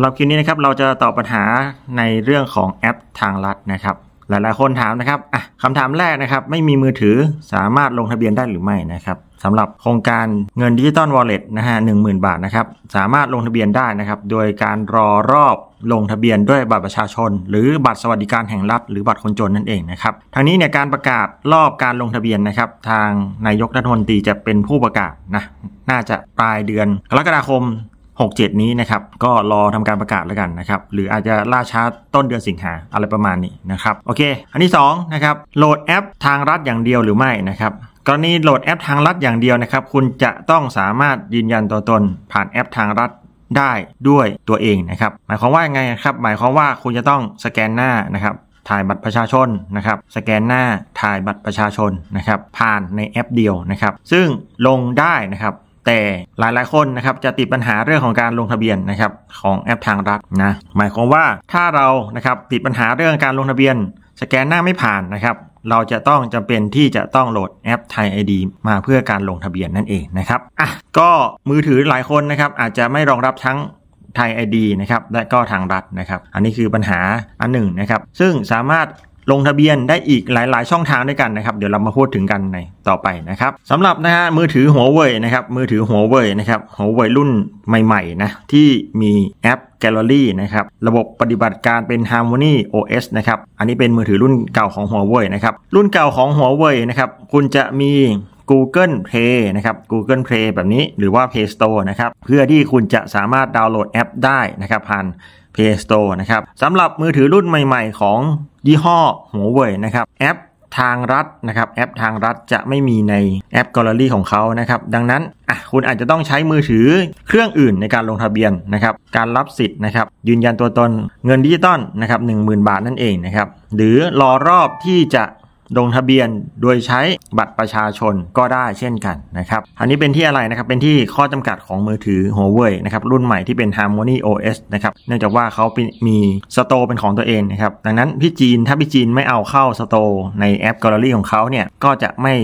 ำหรับคลิปนี้นะครับเราจะตอบปัญหาในเรื่องของแอปทางลัดนะครับหลายๆคนถามนะครับอ่ะคำถามแรกนะครับไม่มีมือถือสามารถลงทะเบียนได้หรือไม่นะครับสำหรับโครงการเงินดิจิตอลวอลเล็ตนะฮะหนึ่งหมื่นบาทนะครับสามารถลงทะเบียนได้นะครับโดยการรอรอบลงทะเบียนด้วยบัตรประชาชน หรือบัตรสวัสดิการแห่งรัฐหรือบัตรคนจนนั่นเองนะครับทางนี้เนี่ยการประกาศรอบการลงทะเบียนนะครับทางนายกรัฐมนตรีจะเป็นผู้ประกาศนะน่าจะปลายเดือนกรกฎาคม67นี้นะครับก็รอทำการประกาศแล้วกันนะครับหรืออาจจะล่าช้าต้นเดือนสิงหาอะไรประมาณนี้นะครับโอเค อันที่2นะครับโหลดแอปทางรัฐอย่างเดียวหรือไม่นะครับกรณีโหลดแอปทางรัฐอย่างเดียวนะครับคุณจะต้องสามารถยืนยันตัวตนผ่านแอปทางรัฐได้ด้วยตัวเองนะครับหมายความว่าไงครับหมายความว่าคุณจะต้องสแกนหน้านะครับถ่ายบัตรประชาชนนะครับสแกนหน้า ถ่ายบัตรประชาชนนะครับผ่านในแอปเดียวนะครับซึ่งลงได้นะครับแต่หลายๆคนนะครับจะติดปัญหาเรื่องของการลงทะเบียนนะครับของแอปทางรัฐนะหมายความว่าถ้าเรานะครับติดปัญหาเรื่องการลงทะเบียนสแกนหน้าไม่ผ่านนะครับเราจะต้องจำเป็นที่จะต้องโหลดแอปไทยไอดีมาเพื่อการลงทะเบียนนั่นเองนะครับอ่ะก็มือถือหลายคนนะครับอาจจะไม่รองรับทั้งไทยไอดีนะครับและก็ทางรัฐนะครับอันนี้คือปัญหาอันหนึ่งนะครับซึ่งสามารถลงทะเบียนได้อีกหลาย ๆ ช่องทางด้วยกันนะครับ เดี๋ยวเรามาพูดถึงกันในต่อไปนะครับสำหรับนะฮะมือถือหัวเว่ยนะครับมือถือหัวเว่ยนะครับหัวเว่ยรุ่นใหม่ๆนะที่มีแอปลเลอรี่นะครับระบบปฏิบัติการเป็น Harmony OS นะครับอันนี้เป็นมือถือรุ่นเก่าของหัวเว่ยนะครับ รุ่นเก่าของหัวเว่ยนะครับคุณจะมี Google Play นะครับ Google Play แบบนี้หรือว่า Play Store นะครับเพื่อที่คุณจะสามารถดาวน์โหลดแอปได้นะครับผ่าน Play Store นะครับสำหรับมือถือรุ่นใหม่ๆ ของยี่ห้อหัวเว่ยนะครับแอปทางรัฐนะครับแอปทางรัฐจะไม่มีในแอปก a l l ี r ของเขานะครับดังนั้นอ่ะคุณอาจจะต้องใช้มือถือเครื่องอื่นในการลงทะเบียนนะครับการรับสิทธิ์นะครับยืนยันตัวตนเงินดิจิตอลนะครับหมื่นบาท นั่นเองนะครับหรือรอรอบที่จะลงทะเบียนโดยใช้บัตรประชาชนก็ได้เช่นกันนะครับอันนี้เป็นที่อะไรนะครับเป็นที่ข้อจำกัดของมือถือ Huawei นะครับรุ่นใหม่ที่เป็น Harmony OS นะครับเนื่องจากว่าเขาเมีสโตเป็นของตัวเองนะครับดังนั้นพี่จีนถ้าพี่จีนไม่เอาเข้าสโตในแอปลเลอรี่ของเขาเนี่ยก็จะไม่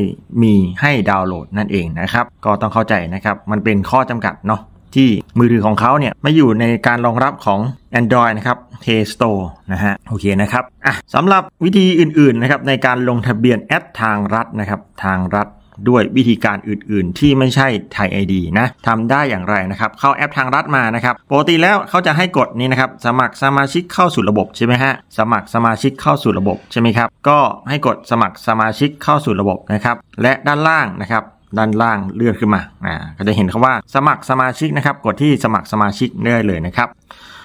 มีให้ดาวน์โหลดนั่นเองนะครับก็ต้องเข้าใจนะครับมันเป็นข้อจำกัดเนาะที่มือถือของเขาเนี่ยไม่อยู่ในการรองรับของ Android นะครับ Play Store นะฮะโอเคนะครับอ่ะสำหรับวิธีอื่นๆนะครับในการลงทะเบียนแอดทางรัฐนะครับ ทางรัฐด้วยวิธีการอื่นๆที่ไม่ใช่ไทยไอดีนะทำได้อย่างไรนะครับ เข้าแอปทางรัฐมานะครับปกติแล้วเขาจะให้กดนี้นะครับสมัครสมาชิกเข้าสู่ระบบใช่ไหมฮะสมัครสมาชิกเข้าสู่ระบบใช่ไหมครับก็ให้กดสมัครสมาชิกเข้าสู่ระบบนะครับและด้านล่างนะครับด้านล่างเลื่อนขึ้นมา อ่า ก็จะเห็นคำว่าสมัครสมาชิกนะครับ กดที่สมัครสมาชิกได้เลยนะครับ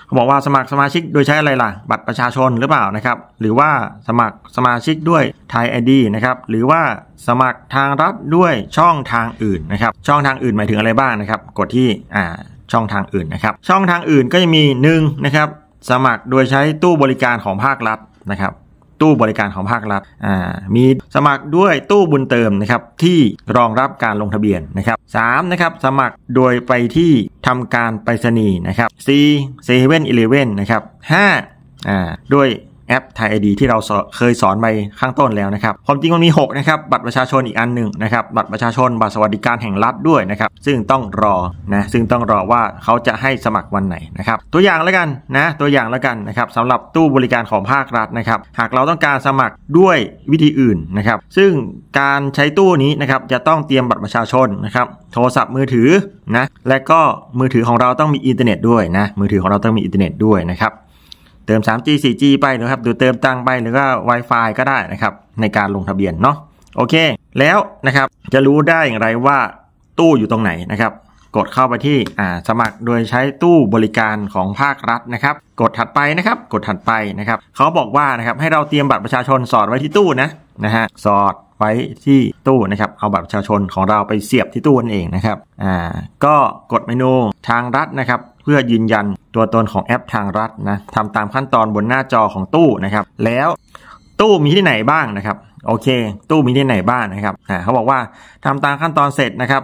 เขาบอกว่าสมัครสมาชิกโดยใช้อะไรล่ะ บัตรประชาชนหรือเปล่านะครับ หรือว่าสมัครสมาชิกด้วยไทยไอดีนะครับ หรือว่าสมัครทางรัฐด้วยช่องทางอื่นนะครับ ช่องทางอื่นหมายถึงอะไรบ้างนะครับ กดที่ อ่า ช่องทางอื่นนะครับ ช่องทางอื่นก็จะมี1นะครับ สมัครโดยใช้ตู้บริการของภาครัฐนะครับตู้บริการของภาครัฐ อ่า มีสมัครด้วยตู้บุญเติมนะครับที่รองรับการลงทะเบียนนะครับสามนะครับสมัครโดยไปที่ทำการไปรษณีย์นะครับ C ี e เซเว่นอีเลเว่นนะครับห้าอ่าด้วยแอปไทยไอดีที่เราเคยสอนไปข้างต้นแล้วนะครับ ความจริงมันมี6นะครับ บัตรประชาชนอีกอันหนึ่งนะครับ บัตรประชาชนบัตรสวัสดิการแห่งรัฐด้วยนะครับ ซึ่งต้องรอนะ ซึ่งต้องรอว่าเขาจะให้สมัครวันไหนนะครับ ตัวอย่างแล้วกันนะ ตัวอย่างแล้วกันนะครับสำหรับตู้บริการของภาครัฐนะครับ หากเราต้องการสมัครด้วยวิธีอื่นนะครับ ซึ่งการใช้ตู้นี้นะครับ จะต้องเตรียมบัตรประชาชนนะครับ โทรศัพท์มือถือนะ และก็มือถือของเราต้องมีอินเทอร์เน็ตด้วยนะ มือถือของเราต้องมีอินเทอร์เน็ตด้วยนะครับติม 3G 4G ไปนะครับหรือเติมตังไป หรือก็ Wi-Fi ก็ได้นะครับ ในการลงทะเบียน เนาะโอเค แล้ว นะครับ จะรู้ได้อย่างไรว่าตู้อยู่ตรงไหน นะครับ กดเข้าไปที่ อ่า สมัคร โดยใช้ตู้บริการของภาครัฐ นะครับ กดถัดไป นะครับ กด ถัดไป นะครับ เขาบอกว่า นะครับ ให้เราเตรียมบัตรประชาชนสอดไว้ที่ตู้ นะ นะฮะ สอดไว้ที่ตู้นะครับ เอาบัตรประชาชนของเราไปเสียบที่ตู้นั่นเองนะครับ อ่า ก็กดเมนูทางรัฐนะครับ เพื่อยืนยันตัวตนของแอปทางรัฐนะทำตามขั้นตอนบนหน้าจอของตู้นะครับ แล้วตู้มีที่ไหนบ้างนะครับ โอเค ตู้มีที่ไหนบ้างนะครับ อ่า เขาบอกว่าทำตามขั้นตอนเสร็จนะครับ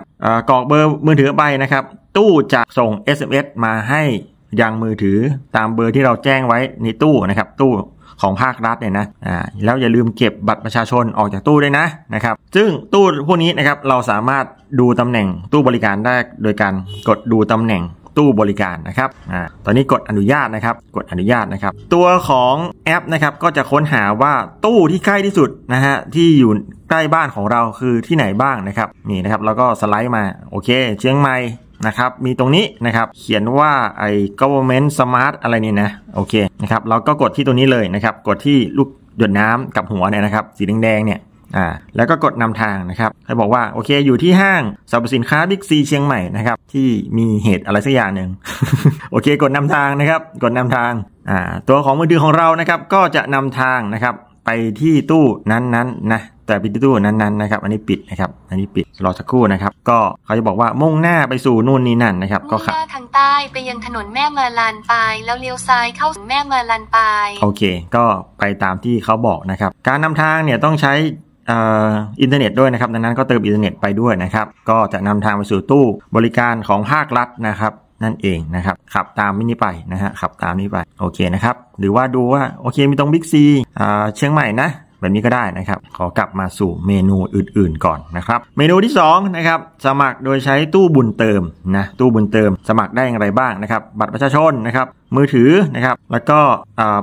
กรอกเบอร์มือถือไปนะครับ ตู้จะส่ง SMS มาให้ยังมือถือตามเบอร์ที่เราแจ้งไว้ในตู้นะครับ ตู้ของภาครัฐเนี่ยนะ อ่า แล้วอย่าลืมเก็บบัตรประชาชนออกจากตู้ด้วยนะ นะครับ ซึ่งตู้พวกนี้นะครับ เราสามารถดูตำแหน่งตู้บริการได้โดยการกดดูตำแหน่งตู้บริการนะครับ อ่า ตอนนี้กดอนุญาตนะครับ กดอนุญาตนะครับ ตัวของแอปนะครับ ก็จะค้นหาว่าตู้ที่ใกล้ที่สุดนะฮะ ที่อยู่ใกล้บ้านของเราคือที่ไหนบ้างนะครับ นี่นะครับแล้วก็สไลด์มา โอเค เชียงใหม่นะครับ มีตรงนี้นะครับ เขียนว่าไอ้ government smart อะไรนี่นะ โอเค นะครับ เราก็กดที่ตัวนี้เลยนะครับ กดที่ลูกหยดน้ำกับหัวเนี่ยนะครับ สีแดงๆ เนี่ย อ่า แล้วก็กดนำทางนะครับให้บอกว่า โอเค อยู่ที่ห้างสรรพสินค้าบิ๊กซีเชียงใหม่นะครับ ที่มีเหตุอะไรสักอย่างหนึ่ง โอเค กดนำทางนะครับ กดนำทาง อ่า ตัวของมือถือของเรา นะครับ ก็จะนำทางนะครับไปที่ตู้นั้นๆนะแต่ปิดตู้นั้นๆนะครับ อันนี้ปิดนะครับ อันนี้ปิดรอสักครู่นะครับ ก็เขาจะบอกว่ามุ่งหน้าไปสู่นู่นนี่นั่นนะครับก็ขับทางใต้ไปยังถนนแม่มาลานปายแล้วเลี้ยวซ้ายเข้าแม่มาลานปายโอเค ก็ไปตามที่เขาบอกนะครับ การนำทางเนี่ยต้องใช้อินเทอร์เน็ตด้วยนะครับดังนั้นก็เติมอินเทอร์เน็ตไปด้วยนะครับ ก็จะนำทางไปสู่ตู้บริการของภาครัฐนะครับนั่นเองนะครับขับตามนี้ไปนะฮะขับตามนี้ไปโอเคนะครับ หรือว่าดูว่าโอเค มีตรงบิ๊กซีเชียงใหม่นะแบบนี้ก็ได้นะครับขอกลับมาสู่เมนูอื่นๆ ก่อนนะครับเมนูที่2นะครับสมัครโดยใช้ตู้บุญเติมนะตู้บุญเติม สมัครได้อย่างไรบ้างนะครับ บัตรประชาชนนะครับมือถือนะครับแล้วก็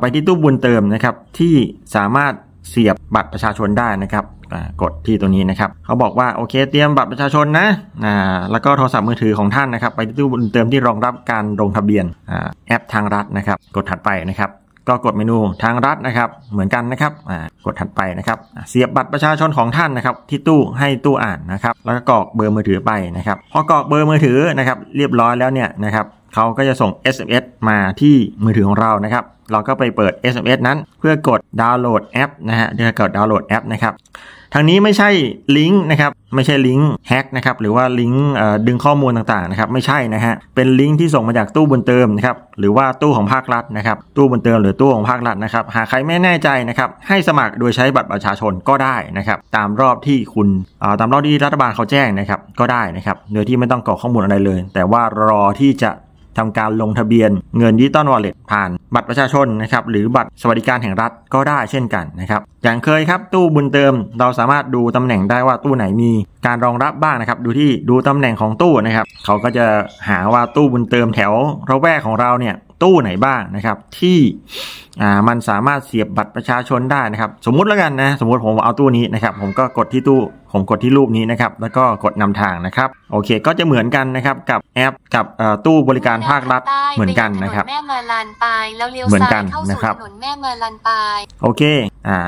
ไปที่ตู้บุญเติมนะครับที่สามารถเสียบบัตรประชาชนได้นะครับ กดที่ตัวนี้นะครับ เขาบอกว่าโอเค เตรียมบัตรประชาชนนะ อ่า แล้วก็โทรศัพท์มือถือของท่านนะครับ ไปที่ตู้เติมที่รองรับการลงทะเบียน อ่าแอปทางรัฐนะครับ กดถัดไปนะครับ ก็กดเมนูทางรัฐนะครับ เหมือนกันนะครับ อ่า กดถัดไปนะครับ เสียบบัตรประชาชนของท่านนะครับ ที่ตู้ให้ตู้อ่านนะครับ แล้วก็กรอกเบอร์มือถือไปนะครับ พอกรอกเบอร์มือถือนะครับ เรียบร้อยแล้วเนี่ยนะครับเขาก็จะส่ง SMS มาที่มือถือของเรานะครับ เราก็ไปเปิด SMS นั้นเพื่อกดดาวน์โหลดแอปนะฮะเดี๋ยวกดดาวน์โหลดแอปนะครับทางนี้ไม่ใช่ลิงก์นะครับไม่ใช่ลิงก์แฮกนะครับหรือว่าลิงก์ดึงข้อมูลต่างๆนะครับไม่ใช่นะฮะเป็น ลิงก์ที่ส่งมาจากตู้บนเติมนะครับหรือว่าตู้ของภาครัฐนะครับตู้บนเติมหรือตู้ของภาครัฐนะครับหากใครไม่แน่ใจนะครับให้สมัครโดยใช้บัตรประชาชนก็ได้นะครับตามรอบที่คุณตามรอบที่รัฐบาลเขาแจ้งนะครับก็ได้นะครับโดยที่ไม่ต้องกรอกข้อมูลอะไรเลย แต่ว่ารอที่จะทำการลงทะเบียน เงินดิจิตอลวอลเล็ตผ่าน บัตรประชาชนนะครับหรือบัตรสวัสดิการแห่งรัฐก็ได้เช่นกันนะครับอย่างเคยครับตู้บุญเติมเราสามารถดูตำแหน่งได้ว่าตู้ไหนมีการรองรับบ้างนะครับดูที่ดูตำแหน่งของตู้นะครับเขาก็จะหาว่าตู้บุญเติมแถวระแวกของเราเนี่ยตู้ไหนบ้างนะครับที่อ่ามันสามารถเสียบบัตรประชาชนได้นะครับ สมมุติแล้วกันนะสมมุติผมเอาตู้นี้นะครับ ผมก็กดที่ตู้ผมกดที่รูปนี้นะครับ แล้วก็กดนำทางนะครับ โอเค ก็จะเหมือนกันนะครับกับแอปกับตู้บริการภาครัฐเหมือนกันนะครับแม่เมลันไปแล้วเลี้ยวซ้ายเข้าสู่ถนนแม่เมลันไปโอเคอ่า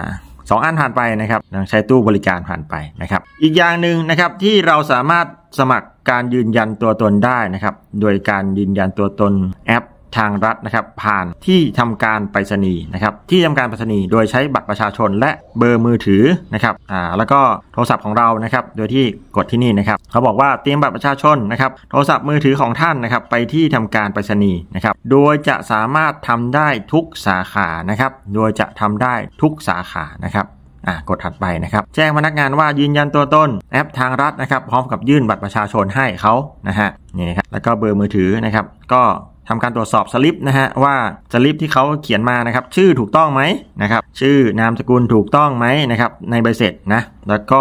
สองอันผ่านไปนะครับใช้ตู้บริการผ่านไปนะครับ อีกอย่างหนึ่งนะครับที่เราสามารถสมัครการยืนยันตัวตนได้นะครับ โดยการยืนยันตัวตนแอปทางรัฐนะครับผ่านที่ทำการไปรษณีย์นะครับ ที่ทำการไปรษณีย์โดยใช้บัตรประชาชนและเบอร์มือถือนะครับอ่าแล้วก็โทรศัพท์ของเรานะครับ โดยที่กดที่นี่นะครับ เขาบอกว่าเตรียมบัตรประชาชนนะครับ โทรศัพท์มือถือของท่านนะครับ ไปที่ทำการไปรษณีย์นะครับโดยจะสามารถทำได้ทุกสาขานะครับโดยจะทำได้ทุกสาขานะครับอ่ากดถัดไปนะครับ แจ้งพนักงานว่ายืนยันตัวตนแอปทางรัฐนะครับพร้อมกับยื่นบัตรประชาชนให้เขานะฮะนี่ครับแล้วก็เบอร์มือถือนะครับก็ทำการตรวจสอบสลิปนะฮะว่าสลิปที่เขาเขียนมานะครับชื่อถูกต้องไหมนะครับชื่อนามสกุลถูกต้องไหมนะครับในใบเสร็จนะแล้วก็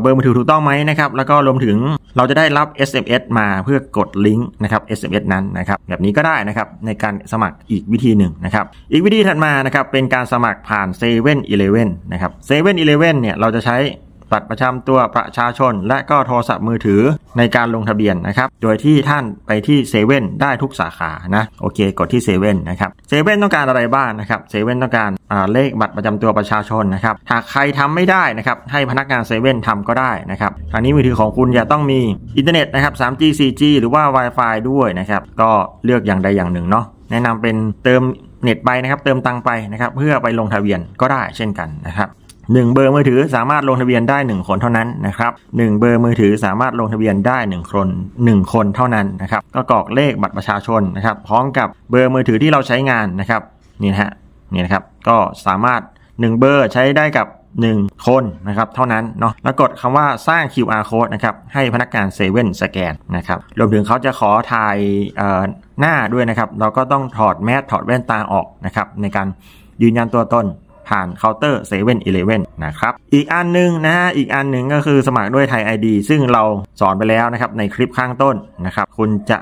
เบอร์มือถือถูกต้องไหมนะครับแล้วก็รวมถึงเราจะได้รับ SMS มาเพื่อกดลิงก์นะครับ SMS นั้นนะครับแบบนี้ก็ได้นะครับในการสมัครอีกวิธีหนึ่งนะครับ อีกวิธีถัดมานะครับเป็นการสมัครผ่าน7 e เ e ่นอเนะครับเซเว่นอีเนี่ยเราจะใช้บัตรประจำตัวประชาชน และก็โทรศัพท์มือถือในการลงทะเบียนนะครับ โดยที่ท่านไปที่เซเว่นได้ทุกสาขา นะโอเคกดที่เซเว่นนะครับเซเว่นต้องการอะไรบ้างนะครับเซเว่นต้องการเลขบัตรประจำตัวประชาชนนะครับหากใครทำไม่ได้นะครับให้พนักงานเซเว่นทำก็ได้นะครับทางนี้มือถือของคุณจะต้องมีอินเทอร์เน็ตนะครับ 3G 4G หรือว่า Wi-Fi ด้วยนะครับ ก็เลือกอย่างใดอย่างหนึ่งเนาะ แนะนำเป็นเติมเน็ตไปนะครับ เติมตังไปนะครับเพื่อไปลงทะเบียนก็ได้เช่นกันนะครับ1 เบอร์มือถือสามารถลงทะเบียนได้ 1 คนเท่านั้นนะครับ1เบอร์มือถือสามารถลงทะเบียนได้1คน1 คนเท่านั้นนะครับก็กรอกเลขบัตรประชาชนนะครับ พร้อมกับเบอร์มือถือที่เราใช้งานนะครับนี่นะฮะนี่นะครับก็สามารถ 1 เบอร์ใช้ได้กับ 1 คนนะครับเท่านั้นเนาะแล้วกดคำว่าสร้าง QR code นะครับให้พนักงานเซเว่นสแกนนะครับรวมถึงเขาจะขอถ่ายหน้าด้วยนะครับเราก็ต้องถอดแมสถอดแว่นตาออกนะครับในการยืนยันตัวตนผ่านเคาน์เตอร์เซเว่นอีเลเว่นนะครับอีกอันนึงนะฮะอีกอันหนึ่งก็คือสมัครด้วยไทย ID ซึ่งเราสอนไปแล้วนะครับในคลิปข้างต้นนะครับคุณจะ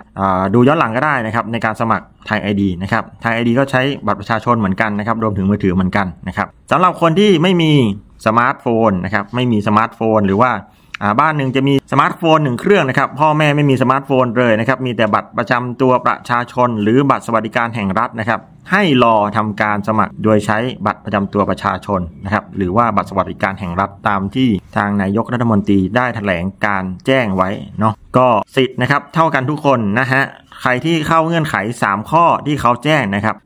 ดูย้อนหลังก็ได้นะครับในการสมัครไทย ID นะครับไทย ID ก็ใช้บัตรประชาชนเหมือนกันนะครับรวมถึงมือถือเหมือนกันนะครับสำหรับคนที่ไม่มีสมาร์ทโฟนนะครับไม่มีสมาร์ทโฟน หรือว่าบ้านหนึ่งจะมีสมาร์ทโฟนหนึ่งเครื่องนะครับพ่อแม่ไม่มีสมาร์ทโฟนเลยนะครับมีแต่บัตรประจำตัวประชาชน หรือบัตรสวัสดิการแห่งรัฐนะครับ ให้รอทำการสมัครโดยใช้บัตรประจำตัวประชาชนนะครับหรือว่าบัตรสวัสดิการแห่งรัฐตามที่ทางนายกรัฐมนตรีได้ถแถลงการแจ้งไว้เนาะก็สิทธิ์นะครับเท่ากันทุกคนนะฮะใครที่เข้าเงื่อนไข 3 ข้อที่เขาแจ้งนะครับ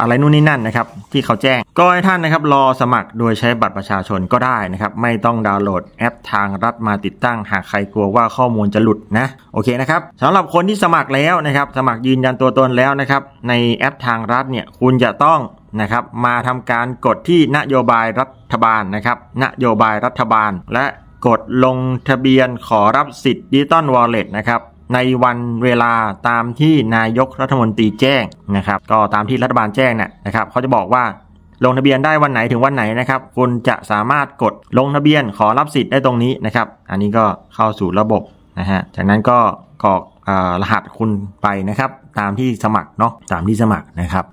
อะไรนู่นนี่นั่นนะครับที่เขาแจ้งก็ให้ท่านนะครับรอสมัครโดยใช้บัตรประชาชนก็ได้นะครับ ไม่ต้องดาวน์โหลดแอปทางรัฐมาติดตั้งหากใครกลัวว่าข้อมูลจะหลุดนะโอเคนะครับสำหรับคนที่สมัครแล้วนะครับสมัครยืนยันตัวตนแล้วนะครับในแอปทางรัฐเนี่ยคุณจะต้องนะครับมาทำการกดที่นโยบายรัฐบาลนะครับ นโยบายรัฐบาล และกดลงทะเบียนขอรับสิทธิ์ดิจิตอลวอลเล็ตนะครับในวันเวลาตามที่นายกรัฐมนตรีแจ้งนะครับก็ตามที่รัฐบาลแจ้งเนี่ยนะครับเขาจะบอกว่าลงทะเบียนได้วันไหนถึงวันไหนนะครับคุณจะสามารถกดลงทะเบียนขอรับสิทธิ์ได้ตรงนี้นะครับ อันนี้ก็เข้าสู่ระบบนะฮะจากนั้นก็กรอกรหัสคุณไปนะครับ ตามที่สมัครเนาะตามที่สมัครนะครับ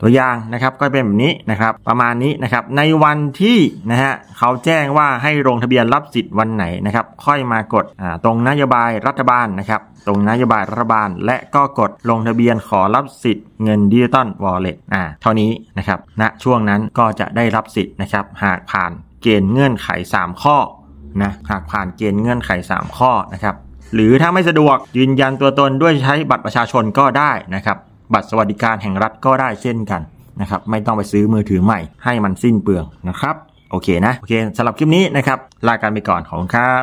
ตัวอย่างนะครับก็เป็นแบบนี้นะครับ ประมาณนี้นะครับในวันที่นะฮะเขาแจ้งว่าให้ลงทะเบียนรับสิทธิ์วันไหนนะครับ ค่อยมากดตรงนโยบายรัฐบาลนะครับ ตรงนโยบายรัฐบาล และก็กดลงทะเบียนขอรับสิทธิ์เงินดิจิตอลวอลเล็ตอ่าเท่านี้นะครับณนะช่วงนั้นก็จะได้รับสิทธิ์นะครับ หากผ่านเกณฑ์เงื่อนไข 3 ข้อนะหากผ่านเกณฑ์เงื่อนไข 3 ข้อนะครับหรือถ้าไม่สะดวกยืนยันตัวตนด้วยใช้บัตรประชาชนก็ได้นะครับ บัตรสวัสดิการแห่งรัฐก็ได้เช่นกันนะครับ ไม่ต้องไปซื้อมือถือใหม่ให้มันสิ้นเปลืองนะครับโอเคนะโอเคสำหรับคลิปนี้นะครับลากันไปก่อนของครับ